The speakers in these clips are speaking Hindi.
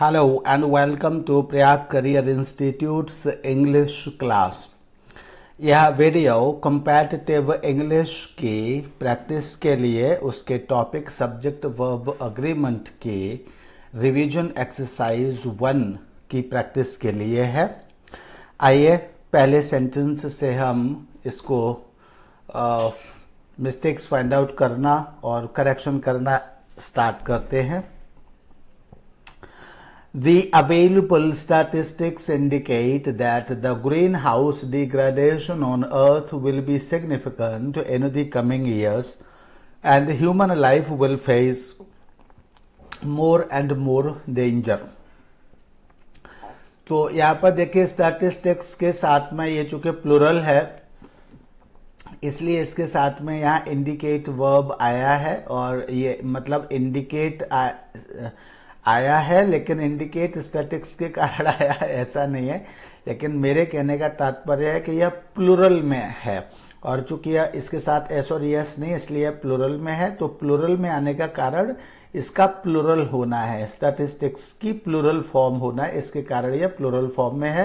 Hello and welcome to Prayag Career Institute's English class. यह वीडियो कम्पैटिटिव इंग्लिश की प्रैक्टिस के लिए उसके टॉपिक सब्जेक्ट वर्ब अग्रीमेंट के रिवीजन एक्सरसाइज वन की प्रैक्टिस के लिए है आइए पहले सेंटेंस से हम इसको मिस्टेक्स फाइंड आउट करना और करेक्शन करना स्टार्ट करते हैं The available statistics indicate that the greenhouse degradation on Earth will be significant in the coming years and human life will face more and more danger. तो यहाँ पर देखिए स्टैटिस्टिक्स के साथ में ये चूंकि प्लुरल है इसलिए इसके साथ में यहाँ इंडिकेट वर्ब आया है और ये मतलब इंडिकेट आया है लेकिन इंडिकेट स्टैटिक्स के कारण आया है ऐसा नहीं है लेकिन मेरे कहने का तात्पर्य है कि यह प्लूरल में है और चूंकि यह इसके साथ एस और यस e नहीं इसलिए प्लूरल में है तो प्लूरल में आने का कारण इसका प्लूरल होना है स्टैटिस्टिक्स की प्लूरल फॉर्म होना है इसके कारण यह प्लूरल फॉर्म में है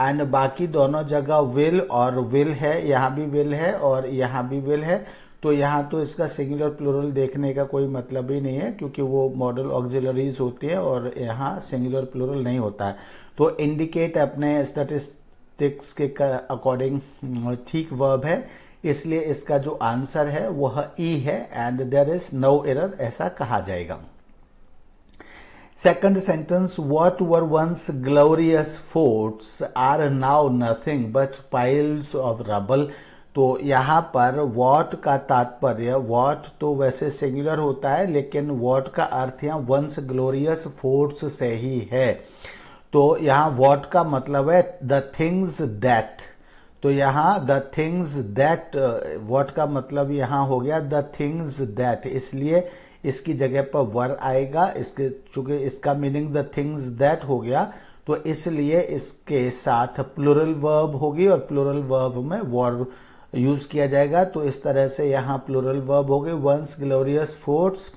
एंड बाकी दोनों जगह विल और विल है यहाँ भी विल है और यहाँ भी विल है तो यहाँ तो इसका सिंगुलर प्लूरल देखने का कोई मतलब ही नहीं है क्योंकि वो मॉडल ऑक्जिलरीज होती है और यहाँ सिंगुलर प्लूरल नहीं होता है तो इंडिकेट अपने स्टेटिस्टिक्स के अकॉर्डिंग ठीक वर्ब है इसलिए इसका जो आंसर है वह ई e है and there is no error ऐसा कहा जाएगा second sentence what were once glorious forts are now nothing but piles of rubble तो यहाँ पर वॉट का तात्पर्य वॉट तो वैसे सिंगुलर होता है लेकिन वॉट का अर्थ यहाँ वंस ग्लोरियस फोर्स से ही है तो यहाँ वॉट का मतलब है द थिंग्स दैट तो यहाँ द थिंग्स दैट वॉट का मतलब यहाँ हो गया द थिंग्स दैट इसलिए इसकी जगह पर वर आएगा इसके चूंकि इसका मीनिंग द थिंग्स दैट हो गया तो इसलिए इसके साथ प्लुरल वर्ब होगी और प्लुरल वर्ब में वर्ब यूज किया जाएगा तो इस तरह से यहाँ प्लोरल वर्ब हो गए वंस ग्लोरियस फोर्ट्स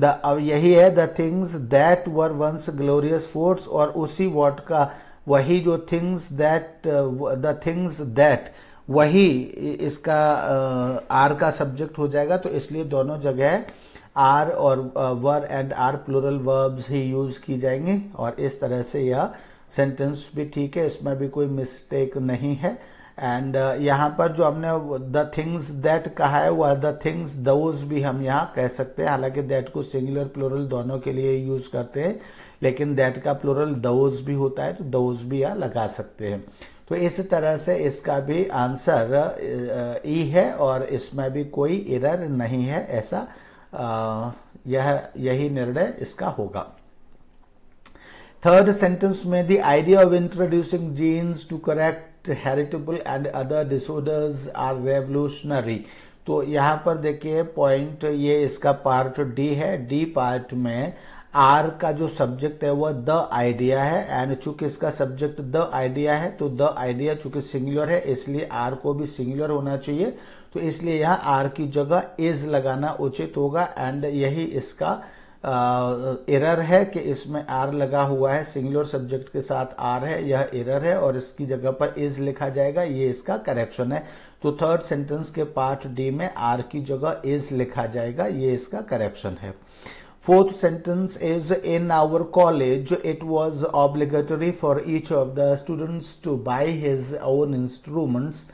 द अब यही है the things that were once glorious forts और उसी वॉट का वही जो things that the things that वही इसका आर uh, का सब्जेक्ट हो जाएगा तो इसलिए दोनों जगह आर और were and are plural verbs ही यूज की जाएंगे और इस तरह से यह सेंटेंस भी ठीक है इसमें भी कोई मिस्टेक नहीं है एंड uh, यहाँ पर जो हमने द थिंग्स दैट कहा है वह द थिंग्स दोज भी हम यहाँ कह सकते हैं हालांकि दैट को सिंगुलर प्लोरल दोनों के लिए यूज करते हैं लेकिन दैट का प्लोरल दोज भी होता है तो दोज भी यहाँ लगा सकते हैं तो इस तरह से इसका भी आंसर uh, uh, ई है और इसमें भी कोई इरर नहीं है ऐसा यह यही निर्णय इसका होगा थर्ड सेंटेंस में the idea of introducing genes to correct heritable and other disorders are revolutionary तो यहाँ पर देखिए पॉइंट ये इसका पार्ट डी है डी पार्ट में आर का जो सब्जेक्ट है वह द आइडिया है एंड चूंकि इसका सब्जेक्ट द आइडिया है तो द आइडिया चूंकि सिंगुलर है इसलिए आर को भी सिंगुलर होना चाहिए तो इसलिए यहाँ आर की जगह इज लगाना उचित होगा एंड यही इसका एरर है कि इसमें आर लगा हुआ है सिंगुलर सब्जेक्ट के साथ आर है यह एरर है और इसकी जगह पर इज लिखा जाएगा ये इसका करेक्शन है तो थर्ड सेंटेंस के पार्ट डी में आर की जगह इज लिखा जाएगा ये इसका करेक्शन है fourth sentence is in our college it was obligatory for each of the students to buy his own instruments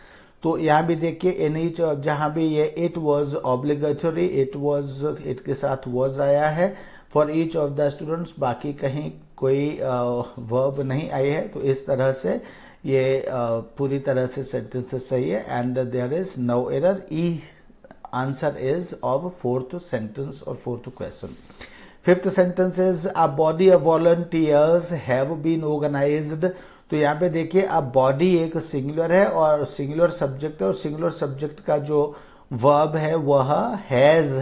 तो यहाँ भी देखिए एन एच जहाँ भी ये it was obligatory it was it के साथ वॉज आया है for each of the students बाकी कहीं कोई वर्ब नहीं आई है तो इस तरह से ये पूरी तरह से सेंटेंस सही है and there is no error E answer is of fourth sentence और fourth question fifth sentence is a body of volunteers have been organised तो यहाँ पे देखिए अब बॉडी एक सिंगुलर है और सिंगुलर सब्जेक्ट है और सिंगुलर सब्जेक्ट का जो वर्ब है वह हैज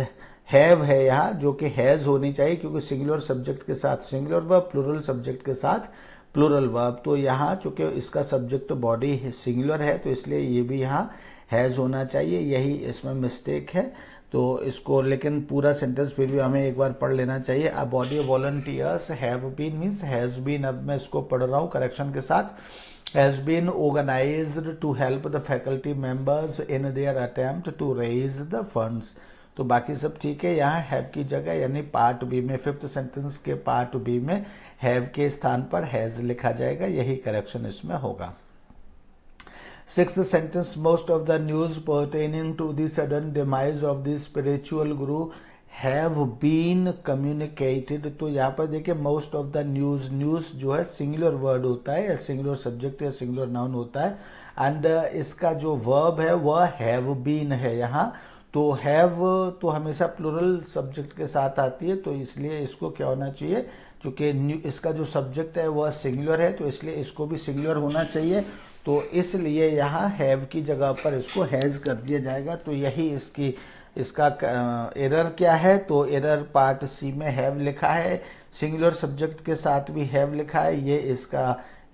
हैव है यहाँ जो कि हैज होनी चाहिए क्योंकि सिंगुलर सब्जेक्ट के साथ सिंगुलर वर्ब प्लुरल सब्जेक्ट के साथ प्लुरल वर्ब तो यहाँ चूंकि इसका सब्जेक्ट बॉडी सिंगुलर है तो इसलिए ये भी यहाँ हैज होना चाहिए यही इसमें मिस्टेक है तो इसको लेकिन पूरा सेंटेंस फिर भी हमें एक बार पढ़ लेना चाहिए a body of volunteers have been means has been अब मैं इसको पढ़ रहा हूँ करेक्शन के साथ has been organise to help the faculty members in their attempt to raise the funds तो बाकी सब ठीक है यहाँ हैव की जगह यानी पार्ट बी में फिफ्थ सेंटेंस के पार्ट बी में हैव के स्थान पर हैज़ लिखा जाएगा यही करेक्शन इसमें होगा Sixth sentence Most of the news pertaining to the sudden demise of the spiritual guru have been communicated तो यहाँ पर देखिए most of the news news जो है सिंगुलर वर्ड होता है या सिंगुलर सब्जेक्ट या सिंगुलर नाउन होता है एंड uh, इसका जो वर्ब है वह हैव बीन है यहाँ तो हैव तो हमेशा प्लूरल सब्जेक्ट के साथ आती है तो इसलिए इसको क्या होना चाहिए चूँकि इसका जो सब्जेक्ट है वह सिंगुलर है तो इसलिए इसको भी सिंगुलर होना चाहिए तो इसलिए यहाँ हैव की जगह पर इसको हैज़ कर दिया जाएगा तो यही इसकी इसका एरर क्या है तो एरर पार्ट सी में हैव लिखा है सिंगुलर सब्जेक्ट के साथ भी हैव लिखा है ये इसका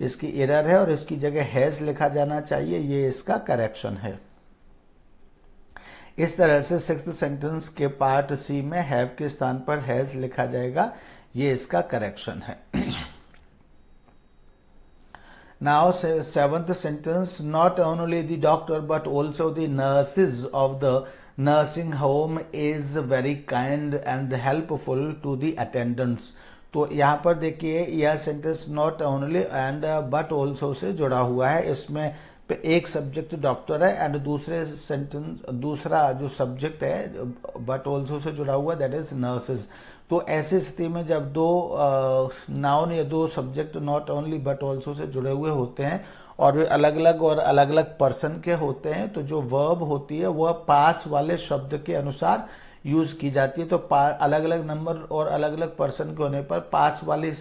इसकी एरर है और इसकी जगह हैज़ लिखा जाना चाहिए ये इसका करेक्शन है इस तरह से सिक्स सेंटेंस के पार्ट सी में हैव के स्थान पर हैज़ लिखा जाएगा ये इसका करेक्शन है now seventh sentence not only the doctor but also the nurses of the nursing home is very kind and helpful to the attendants तो यहां पर देखिए यह sentence not only and but also से जुड़ा हुआ है इसमें पे एक सब्जेक्ट डॉक्टर है एंड दूसरे सेंटेंस दूसरा जो सब्जेक्ट है बट ऑल्सो से जुड़ा हुआ दैट इज नर्सेज तो ऐसे स्थिति में जब दो नाउन या दो subject not only but also से जुड़े हुए होते हैं और वे अलग अलग और अलग अलग पर्सन के होते हैं तो जो वर्ब होती है वह पास वाले शब्द के अनुसार यूज की जाती है तो अलग अलग नंबर और अलग अलग पर्सन के होने पर पास वाली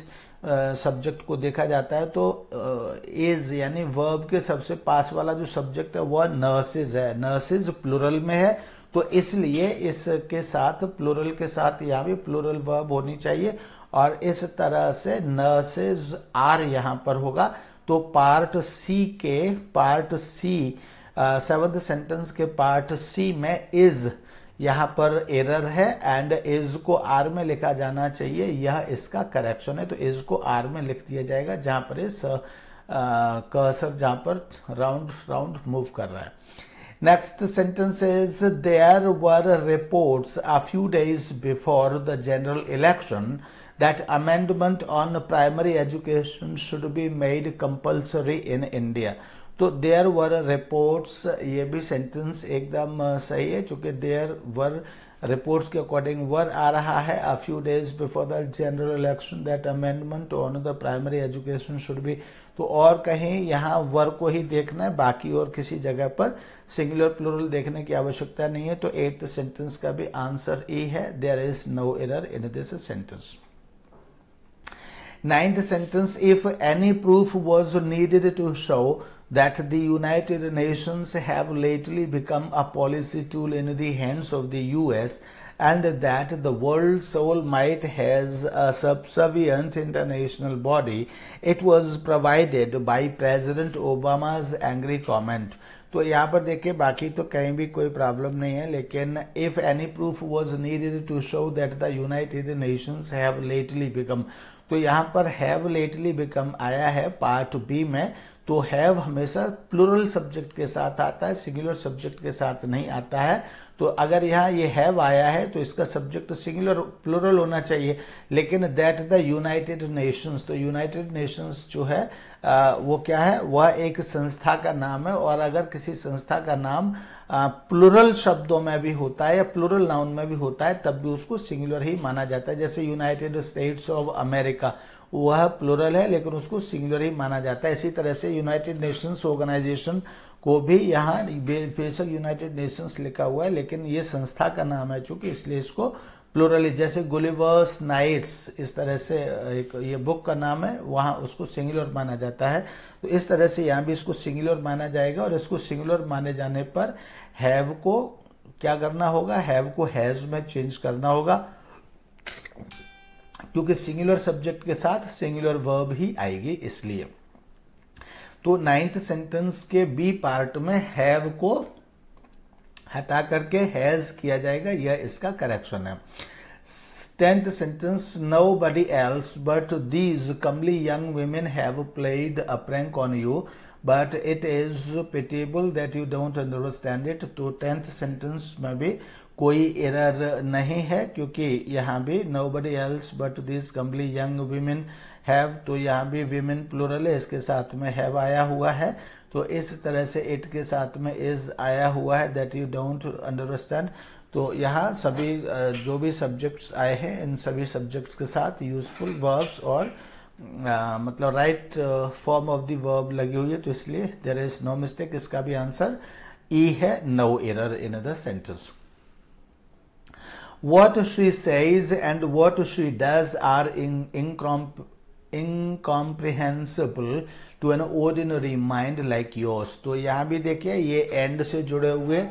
सब्जेक्ट को देखा जाता है तो एज यानी वर्ब के सबसे पास वाला जो सब्जेक्ट है वह नर्सेज है नर्सेज प्लूरल में है तो इसलिए इसके साथ प्लूरल के साथ यहाँ भी प्लूरल वर्ब होनी चाहिए और इस तरह से नर्सेज आर यहाँ पर होगा तो पार्ट सी के पार्ट सी सेवंथ सेंटेंस के पार्ट सी में इज यहाँ पर एरर है एंड इज को आर में लिखा जाना चाहिए यह इसका करेक्शन है तो इज को आर में लिख दिया जाएगा जहां पर इस कर्सर जहां पर राउंड राउंड मूव कर रहा है next sentence is there were reports a few days before the general election that amendment on primary education should be made compulsory in India तो देयर वर रिपोर्ट्स ये भी सेंटेंस एकदम सही है चूंकि देयर वर रिपोर्ट्स के अकॉर्डिंग वर आ रहा है a few days before the general election that amendment on the primary education should भी तो और कहीं यहाँ वर को ही देखना है बाकी और किसी जगह पर सिंगुलर प्लूरल देखने की आवश्यकता नहीं है तो एट सेंटेंस का भी आंसर ई है there is no error in this sentence ninth sentence if any proof was needed to show that the United Nations have lately become a policy tool in the hands of the US and that the world's sole might has a subservient international body, it was provided by President Obama's angry comment. तो यहाँ पर देखिए बाकी तो कहीं भी कोई प्रॉब्लम नहीं है लेकिन if any proof was needed to show that the United Nations have lately become तो यहाँ पर हैव लेटली बिकम आया है पार्ट बी में तो हैव हमेशा प्लुरल सब्जेक्ट के साथ आता है सिंगुलर सब्जेक्ट के साथ नहीं आता है तो अगर यहाँ ये हैव आया है तो इसका सब्जेक्ट सिंगुलर प्लुरल होना चाहिए लेकिन दैट द यूनाइटेड नेशंस तो यूनाइटेड नेशंस जो है आ, वो क्या है वह एक संस्था का नाम है और अगर किसी संस्था का नाम प्लुरल शब्दों में भी होता है या प्लुरल नाउन में भी होता है तब भी उसको सिंगुलर ही माना जाता है जैसे यूनाइटेड स्टेट्स ऑफ अमेरिका वह प्लोरल है लेकिन उसको सिंगुलर ही माना जाता है इसी तरह से यूनाइटेड नेशंस ऑर्गेनाइजेशन को भी यहाँ बेशक यूनाइटेड नेशंस लिखा हुआ है लेकिन ये संस्था का नाम है चूंकि इसलिए इसको प्लोरल जैसे गुलिवर्स नाइट्स इस तरह से एक ये बुक का नाम है वहाँ उसको सिंगुलर माना जाता है तो इस तरह से यहाँ भी इसको सिंगुलर माना जाएगा और इसको सिंगुलर माने जाने पर हैव को क्या करना होगा हैव को हैज में चेंज करना होगा क्योंकि सिंगुलर सब्जेक्ट के साथ सिंगुलर वर्ब ही आएगी इसलिए तो नाइन्थ सेंटेंस के बी पार्ट में हैव को हटा करके हैज किया जाएगा यह इसका करेक्शन है tenth sentence nobody else but these comely young women have played a prank on you but it is pitiable that you don't understand it तो टेंथ सेंटेंस में भी कोई एरर नहीं है क्योंकि यहाँ भी nobody else but this comely young women have तो यहाँ भी वीमेन प्लोरल है इसके साथ में हैव आया हुआ है तो इस तरह से इट के साथ में इज आया हुआ है दैट यू डोंट अंडरस्टैंड तो यहाँ सभी जो भी सब्जेक्ट्स आए हैं इन सभी सब्जेक्ट्स के साथ यूजफुल वर्ब्स और आ, मतलब right form of the verb लगी हुई है तो इसलिए देर इज नो मिस्टेक इसका भी आंसर ई e है no error in the sentence what she says and what she does are in, incomp incomprehensible to an ordinary mind like yours. तो यहाँ भी देखिए ये एंड से जुड़े हुए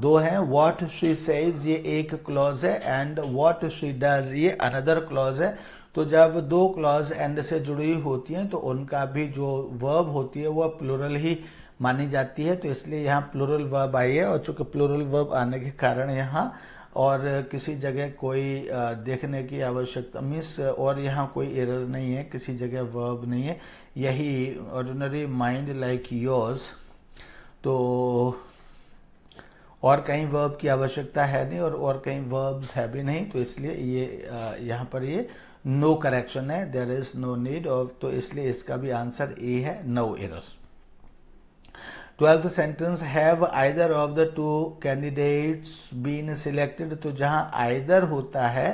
दो हैं what she says ये एक clause है and what she does ये another clause है तो जब दो क्लॉज एंड से जुड़ी होती हैं तो उनका भी जो वर्ब होती है वह प्लुरल ही मानी जाती है तो इसलिए यहाँ प्लुरल वर्ब आई है और चूंकि प्लुरल वर्ब आने के कारण यहाँ और किसी जगह कोई देखने की आवश्यकता मीन्स और यहाँ कोई एरर नहीं है किसी जगह वर्ब नहीं है यही ऑर्डिनरी माइंड लाइक योर्स तो और कहीं वर्ब की आवश्यकता है नहीं और और कहीं वर्ब्स है भी नहीं तो इसलिए ये यहाँ पर ये नो no करेक्शन है there is no need of तो इसलिए इसका भी आंसर ए है no no error twelfth sentence have either of the two candidates been selected तो जहां आइदर होता है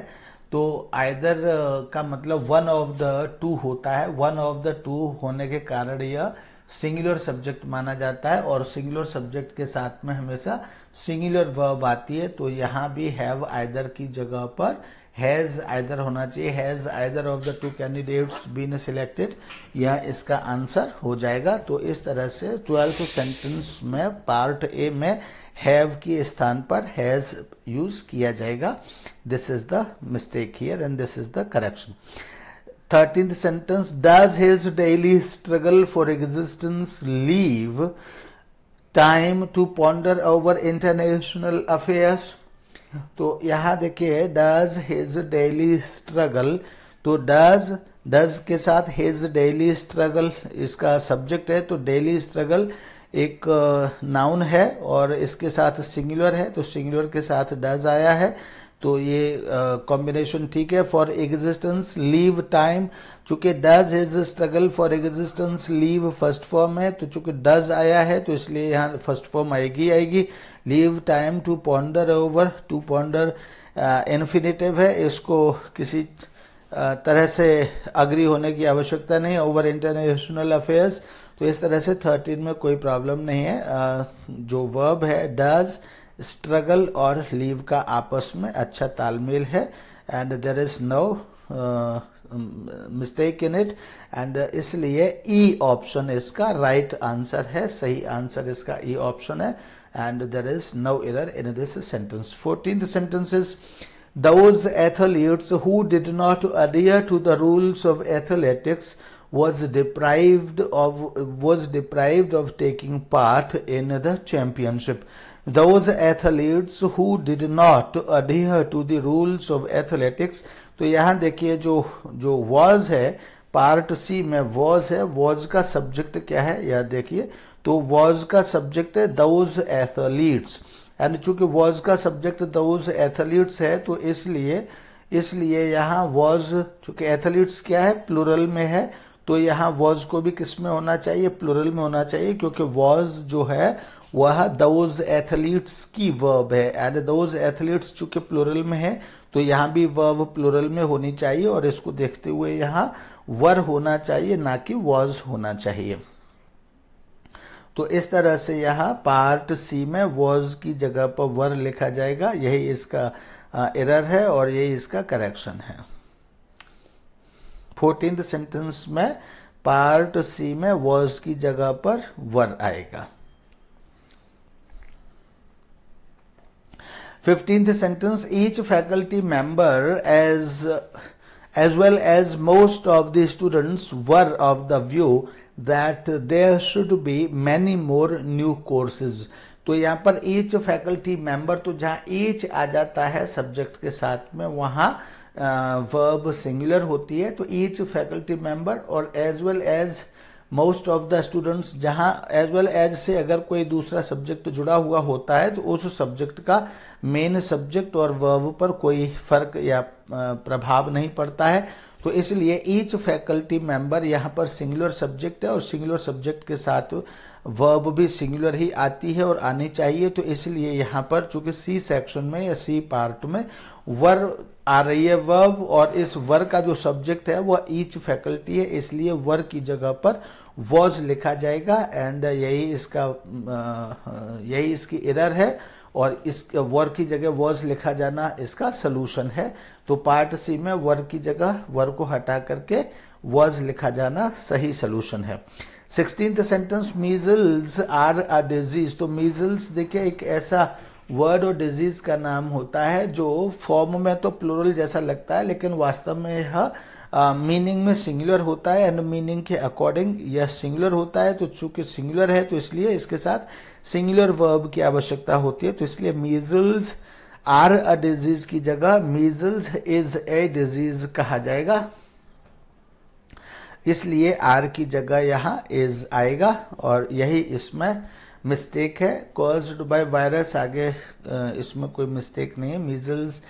तो आइदर uh, का मतलब वन ऑफ द टू होता है वन ऑफ द टू होने के कारण यह सिंगुलर सब्जेक्ट माना जाता है और सिंगुलर सब्जेक्ट के साथ में हमेशा सिंगुलर वर्ब आती है तो यहाँ भी हैव आइदर की जगह पर हैज आइदर होना चाहिए has either of the two candidates been selected या इसका आंसर हो जाएगा तो इस तरह से ट्वेल्थ सेंटेंस में पार्ट ए में हैव के स्थान पर हैज यूज किया जाएगा this is the mistake here and this is the correction thirteenth sentence does his daily struggle for existence leave time to ponder over international affairs तो यहां देखिए डज हिज डेली स्ट्रगल तो डज डज के साथ हिज डेली स्ट्रगल इसका सब्जेक्ट है तो डेली स्ट्रगल एक नाउन uh, है और इसके साथ सिंगुलर है तो सिंगुलर के साथ डज आया है तो ये कॉम्बिनेशन ठीक है फॉर एग्जिस्टेंस लीव टाइम चूंकि does is struggle for existence leave first form है तो चूंकि डज आया है तो इसलिए यहाँ फर्स्ट फॉर्म आएगी आएगी leave time to ponder over to ponder infinitive है इसको किसी तरह से अग्री होने की आवश्यकता नहीं ओवर इंटरनेशनल अफेयर्स तो इस तरह से थर्टीन में कोई प्रॉब्लम नहीं है जो वर्ब है डज स्ट्रगल और लीव का आपस में अच्छा तालमेल है and there is no mistake in it and इसलिए ई e ऑप्शन इसका राइट right आंसर है सही आंसर इसका ई e ऑप्शन है and there is no error in this sentence fourteen sentence is those athletes who did not adhere to the rules of athletics was deprived of was deprived of taking part in the championship those athletes who did not adhere to the rules of athletics तो यहाँ देखिए जो जो was है part C में was है was का subject क्या है यह देखिए तो was का subject है those athletes एंड चूंकि was का subject those athletes है तो इसलिए इसलिए यहाँ was चूंकि athletes क्या है plural में है तो यहाँ वॉज को भी किस में होना चाहिए प्लुरल में होना चाहिए क्योंकि वॉज जो है वह दोज एथलीट्स की वर्ब है एंड दोज एथलीट्स चूंकि प्लुरल में है तो यहाँ भी वर्ब प्लुरल में होनी चाहिए और इसको देखते हुए यहाँ वर होना चाहिए ना कि वॉज होना चाहिए तो इस तरह से यहाँ पार्ट सी में वॉज की जगह पर वर लिखा जाएगा यही इसका एरर है और यही इसका करेक्शन है फोर्टीन सेंटेंस में पार्ट सी में वॉज की जगह पर वर आएगा fifteenth sentence each faculty member as as well as most of the students were of the view that there should be many more new courses तो यहां पर ईच फैकल्टी मेंबर तो जहां ईच आ जाता है सब्जेक्ट के साथ में वहां वर्ब सिंगुलर होती है तो ईच फैकल्टी मेंबर और as well as most of the students जहाँ एज वेल एज से अगर कोई दूसरा सब्जेक्ट जुड़ा हुआ होता है तो उस सब्जेक्ट का मेन सब्जेक्ट और वर्ब पर कोई फर्क या प्रभाव नहीं पड़ता है तो इसलिए ईच फैकल्टी मेंबर यहाँ पर सिंगुलर सब्जेक्ट है और सिंगुलर सब्जेक्ट के साथ वर्ब भी सिंगुलर ही आती है और आनी चाहिए तो इसलिए यहाँ पर चूंकि सी सेक्शन में या सी पार्ट में वर आ रही है वर्ब और इस वर का जो सब्जेक्ट है वह ईच फैकल्टी है इसलिए वर की जगह पर वॉज लिखा जाएगा एंड यही इसका यही इसकी एरर है और इस वर की जगह वॉज लिखा जाना इसका सलूशन है तो पार्ट सी में वर की जगह वर को हटा करके वॉज लिखा जाना सही सलूशन है sixteen sentence measles are a disease तो मीजल्स देखिए एक ऐसा वर्ड और डिजीज का नाम होता है जो फॉर्म में तो प्लूरल जैसा लगता है लेकिन वास्तव में यह मीनिंग में सिंगुलर होता है एंड मीनिंग के अकॉर्डिंग यह सिंगुलर होता है तो चूंकि सिंगुलर है तो इसलिए इसके साथ सिंगुलर वर्ब की आवश्यकता होती है तो इसलिए मीजल्स आर अ डिजीज की जगह मीजल्स इज ए डिजीज कहा जाएगा इसलिए आर की जगह यहां इज आएगा और यही इसमें मिस्टेक है कॉज्ड बाय वायरस आगे इसमें कोई मिस्टेक नहीं है मीजल्स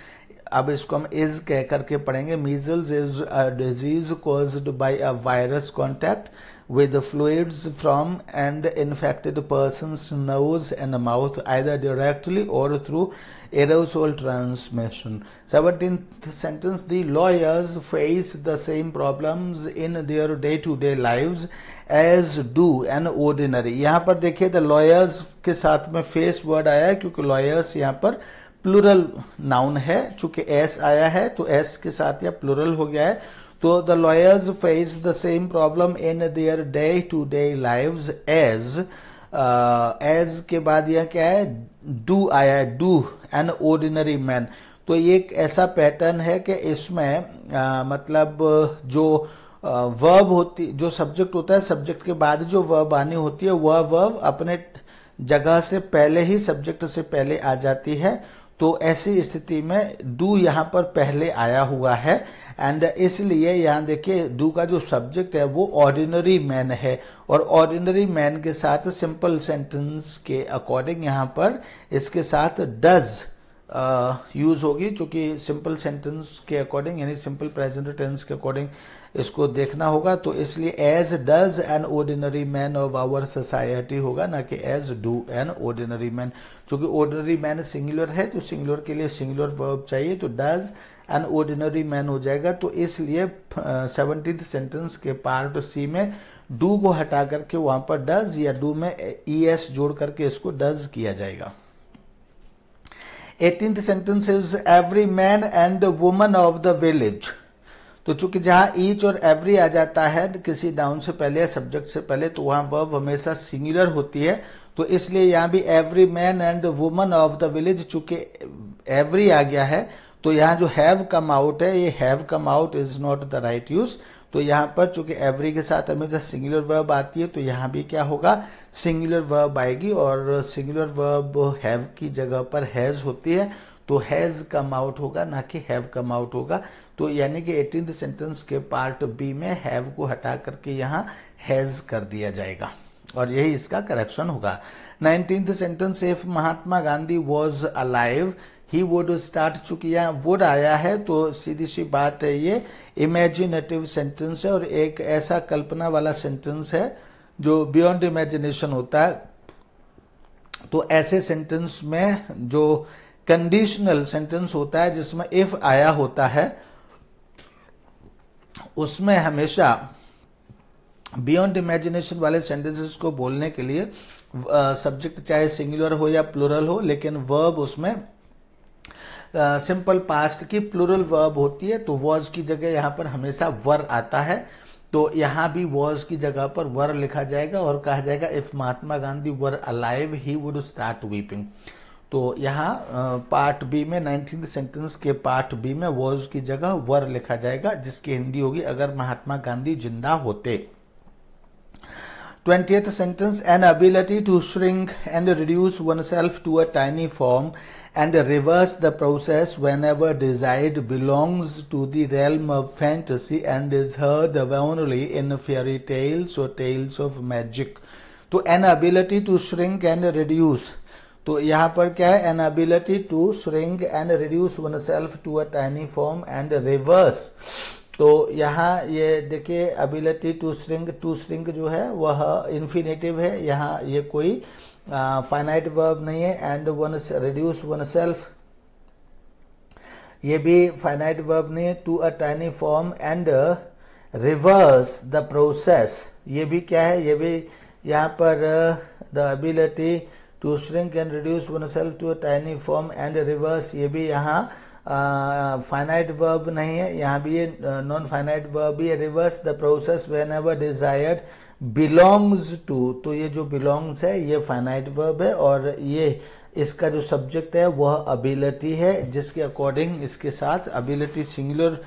अब इसको हम इज कह करके पढ़ेंगे measles is a disease caused by a virus contact with fluids from and infected person nose and mouth either directly और through aerosol transmission seventeen sentence the lawyers face the same problem in their day to day live as do an ordinary यहां पर देखिये द लॉयर्स के साथ में फेस वर्ड आया क्योंकि लॉयर्स यहाँ पर प्लुरल नाउन है चूंकि एस आया है तो एस के साथ या प्लुरल हो गया है तो the lawyers face the same problem in their day to day live as as के बाद यह क्या है डू आया है डू एन ऑर्डिनरी मैन तो ये एक ऐसा पैटर्न है कि इसमें मतलब जो वर्ब होती जो सब्जेक्ट होता है सब्जेक्ट के बाद जो वर्ब आनी होती है वह वर्ब अपने जगह से पहले ही सब्जेक्ट से पहले आ जाती है तो ऐसी स्थिति में डू यहाँ पर पहले आया हुआ है एंड इसलिए यहाँ देखिए डू का जो सब्जेक्ट है वो ऑर्डिनरी मैन है और ऑर्डिनरी मैन के साथ सिंपल सेंटेंस के अकॉर्डिंग यहाँ पर इसके साथ डज यूज uh, होगी क्योंकि सिंपल सेंटेंस के अकॉर्डिंग यानी सिंपल प्रेजेंट टेंस के अकॉर्डिंग इसको देखना होगा तो इसलिए as does an ordinary man of our society होगा ना कि as do an ordinary man चूंकि ऑर्डिनरी मैन सिंगुलर है तो सिंगुलर के लिए सिंगुलर वर्ब चाहिए तो डज एन ऑर्डिनरी मैन हो जाएगा तो इसलिए सेवनटीन सेंटेंस के पार्ट सी में डू को हटा करके वहां पर डज या डू में ई एस जोड़ करके इसको डज किया जाएगा eighteen sentence is every man and woman of the village तो चूंकि जहां ईच और एवरी आ जाता है किसी नाउन से पहले या सब्जेक्ट से पहले तो वहां वर्ब हमेशा सिंगुलर होती है तो इसलिए यहां भी every man and woman of the village चूंकि एवरी आ गया है तो यहाँ जो हैव कम आउट है ये have come out is not the right use तो यहाँ पर चूंकि एवरी के साथ हमेशा सिंगुलर वर्ब आती है तो यहाँ भी क्या होगा सिंगुलर वर्ब आएगी और सिंगुलर वर्ब हैव की जगह पर हैज होती है तो हैज कम आउट होगा ना कि हैव कम आउट होगा तो यानी कि एटीन सेंटेंस के पार्ट बी में हैव को हटा करके यहाँ हैज कर दिया जाएगा और यही इसका करेक्शन होगा nineteen sentence if Mahatma Gandhi was alive he would start चुकी है वुड आया है तो सीधी सी बात है ये इमेजिनेटिव सेंटेंस है और एक ऐसा कल्पना वाला सेंटेंस है जो बियॉन्ड इमेजिनेशन होता है तो ऐसे सेंटेंस में जो कंडीशनल सेंटेंस होता है जिसमें इफ आया होता है उसमें हमेशा बियॉन्ड इमेजिनेशन वाले सेंटेंसेस को बोलने के लिए सब्जेक्ट चाहे सिंगुलर हो या प्लुरल हो लेकिन वर्ब उसमें सिंपल पास्ट की प्लुरल वर्ब होती है तो वॉज की जगह यहाँ पर हमेशा वर आता है तो यहाँ भी वॉज की जगह पर वर लिखा जाएगा और कहा जाएगा if Mahatma Gandhi were alive he would start weeping तो यहाँ पार्ट बी में नाइनटीन सेंटेंस के पार्ट बी में वॉज की जगह वर लिखा जाएगा जिसकी हिंदी होगी अगर महात्मा गांधी जिंदा होते twenty sentence an ability to shrink and reduce oneself to a tiny form and reverse the process whenever desired belongs to the realm of and is heard only in fairy tales और टेल्स ऑफ मैजिक तो an ability to shrink and reduce तो यहाँ पर क्या है an ability to shrink and reduce oneself to a tiny form and reverse तो यहाँ ये देखिए ability to shrink to shrink जो है वह इन्फिनेटिव है यहाँ ये कोई फाइनाइट वर्ब नहीं है and one reduce oneself ये भी फाइनाइट वर्ब नहीं है to a tiny form and reverse the process ये भी क्या है ये भी यहाँ पर the ability to shrink and reduce oneself to tiny form and reverse ये भी यहाँ फाइनाइट वर्ब नहीं है यहाँ भी ये नॉन फाइनाइट वर्ब ये reverse the process whenever desired belongs to तो ये जो बिलोंग्स है ये फाइनाइट वर्ब है और ये इसका जो सब्जेक्ट है वह अबिलिटी है जिसके अकॉर्डिंग इसके साथ अबिलिटी सिंगुलर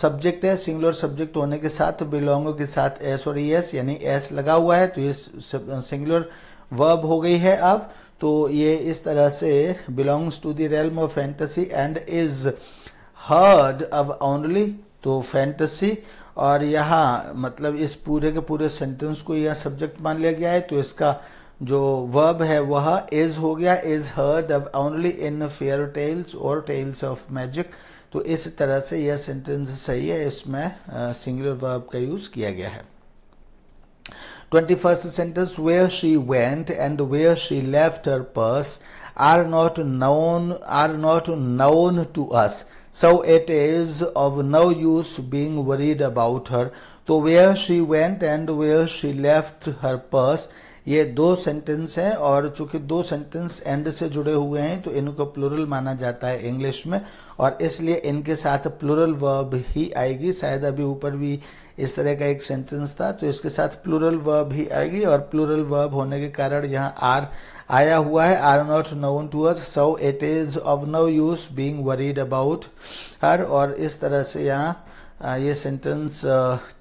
सब्जेक्ट है सिंगुलर सब्जेक्ट होने के साथ बिलोंग के साथ एस और एस e यानी एस लगा हुआ है तो ये सिंगुलर uh, वर्ब हो गई है अब तो ये इस तरह से belongs to the realm of fantasy and is heard अब ओनली तो फैंटसी और यहाँ मतलब इस पूरे के पूरे सेंटेंस को यह सब्जेक्ट मान लिया गया है तो इसका जो वर्ब है वह इज हो गया इज हर्ड अब ओनली इन फेयर टेल्स और टेल्स ऑफ मैजिक तो इस तरह से यह सेंटेंस सही है इसमें सिंगुलर वर्ब का यूज किया गया है 21st sentence where she went and where she left her purse are not known are not known to us so it is of no use being worried about her so where she went and where she left her purse ये दो सेंटेंस हैं और चूंकि दो सेंटेंस एंड से जुड़े हुए हैं तो इनको प्लूरल माना जाता है इंग्लिश में और इसलिए इनके साथ प्लुरल वर्ब ही आएगी शायद अभी ऊपर भी इस तरह का एक सेंटेंस था तो इसके साथ प्लुरल वर्ब ही आएगी और प्लुरल वर्ब होने के कारण यहाँ आर आया हुआ है are not known to us so it is of no use being worried about her और इस तरह से यहाँ ये सेंटेंस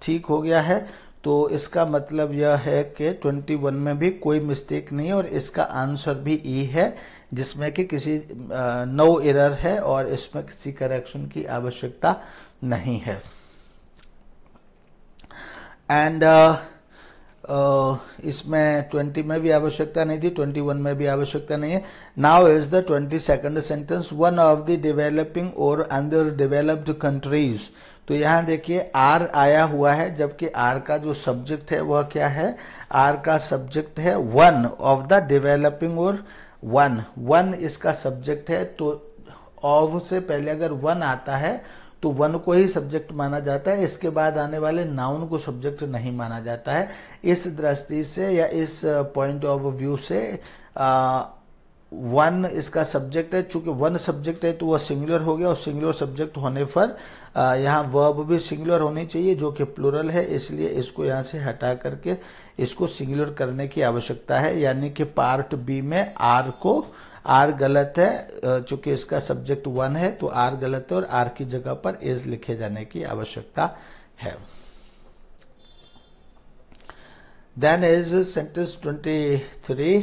ठीक हो गया है तो इसका मतलब यह है कि 21 में भी कोई मिस्टेक नहीं है और इसका आंसर भी ई e है जिसमें कि किसी नो एरर है और इसमें किसी करेक्शन की आवश्यकता नहीं है एंड इसमें 20 में भी आवश्यकता नहीं थी 21 में भी आवश्यकता नहीं है now is the 22nd sentence one of the developing और अंडर डेवलप्ड कंट्रीज तो यहाँ देखिए आर आया हुआ है जबकि आर का जो सब्जेक्ट है वह क्या है आर का सब्जेक्ट है वन ऑफ द डेवलपिंग और वन वन इसका सब्जेक्ट है तो ऑफ से पहले अगर वन आता है तो वन को ही सब्जेक्ट माना जाता है इसके बाद आने वाले नाउन को सब्जेक्ट नहीं माना जाता है इस दृष्टि से या इस पॉइंट ऑफ व्यू से आ, वन इसका सब्जेक्ट है चूंकि वन सब्जेक्ट है तो वह सिंगुलर हो गया और सिंगुलर सब्जेक्ट होने पर यहाँ वर्ब भी सिंगुलर होनी चाहिए जो कि प्लूरल है इसलिए इसको यहाँ से हटा करके इसको सिंगुलर करने की आवश्यकता है यानी कि पार्ट बी में आर को आर गलत है चूंकि इसका सब्जेक्ट वन है तो आर गलत है और आर की जगह पर एज लिखे जाने की आवश्यकता है then is sentence twenty three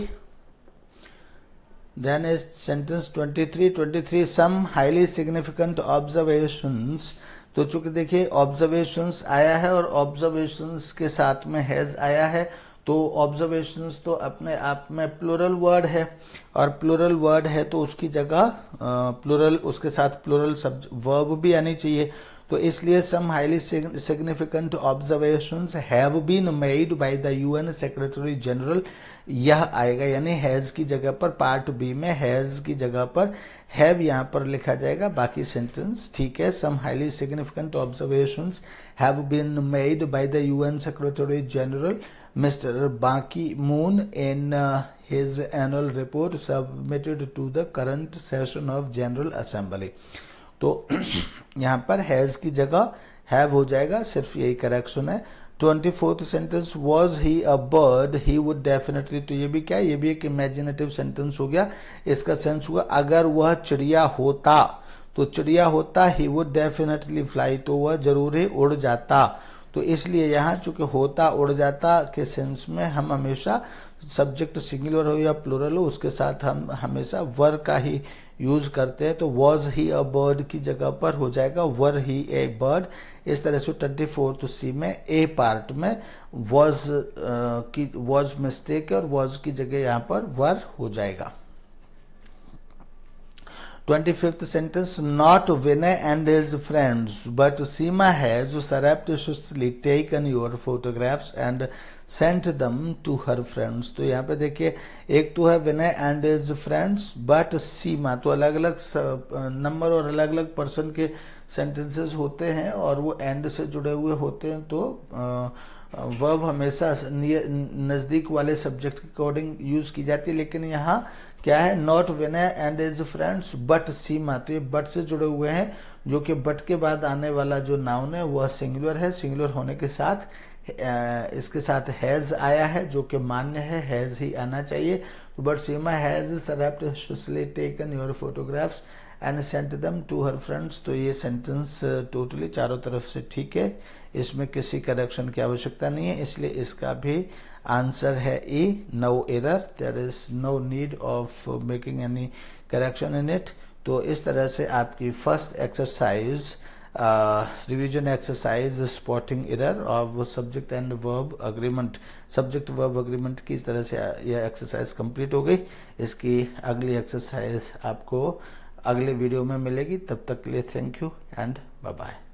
Then is sentence 23, 23 some highly significant observations तो चूंकि देखिए ऑब्जर्वेशंस आया है और ऑब्जर्वेशंस के साथ में हैज आया है तो ऑब्जर्वेशंस तो अपने आप में प्लूरल वर्ड है और प्लूरल वर्ड है तो उसकी जगह प्लूरल उसके साथ प्लूरल वर्ब भी आनी चाहिए तो इसलिए some highly significant observation have been made by the UN secretary general यह आएगा यानी हैज़ की जगह पर पार्ट बी में हैज़ की जगह पर हैव यहाँ पर लिखा जाएगा बाकी सेंटेंस ठीक है some highly significant observation have been made by the UN secretary general mister Ban Ki Moon in his annual report submitted to the current session of general assembly तो यहाँ पर हैज़ की जगह हैव हो जाएगा सिर्फ यही करेक्शन है twenty fourth sentence was he a bird he would definitely तो ये भी क्या ये भी एक इमेजिनेटिव सेंटेंस हो गया इसका सेंस हुआ अगर वह चिड़िया होता तो चिड़िया होता ही वुड डेफिनेटली फ्लाई तो वह जरूर ही उड़ जाता तो इसलिए यहाँ चूंकि होता उड़ जाता के सेंस में हम हमेशा सब्जेक्ट सिंगुलर हो या प्लूरल हो उसके साथ हम हमेशा वर का ही यूज करते हैं तो वॉज ही अ बर्ड की जगह पर हो जाएगा वर ही ए बर्ड इस तरह से ट्वेंटी फोर्थ सी में ए पार्ट में वॉज की वॉज मिस्टेक और वॉज की जगह यहाँ पर वर हो जाएगा twenty fifth sentence not Vinay and his friends but Seema has surreptitiously taken your photographs and sent them to her friends तो यहाँ पे देखिए एक तो है Vinay and his friends but Seema तो अलग अलग नंबर और अलग अलग पर्सन के सेंटेंसेस होते हैं और वो एंड से जुड़े हुए होते हैं तो वर्ब हमेशा नज़दीक वाले सब्जेक्ट के अकॉर्डिंग यूज़ की जाती है लेकिन यहाँ क्या है not Vinay and his friends but Seema तो ये बट से जुड़े हुए हैं जो कि बट के बाद आने वाला जो नाउन है वह सिंगुलर है सिंगुलर होने के साथ इसके साथ हैज आया है जो कि मान्य है हैज ही आना चाहिए but Seema has surreptitiously taken your photographs and sent them to her friends तो ये सेंटेंस टोटली चारों तरफ से ठीक है इसमें किसी करेक्शन की आवश्यकता नहीं है इसलिए इसका भी आंसर है E no error there is no need of making any correction in it तो इस तरह से आपकी first exercise revision exercise spotting error और subject and verb agreement subject verb agreement की इस तरह से uh, यह एक्सरसाइज कंप्लीट हो गई इसकी अगली एक्सरसाइज आपको अगले वीडियो में मिलेगी तब तक के लिए thank you and bye bye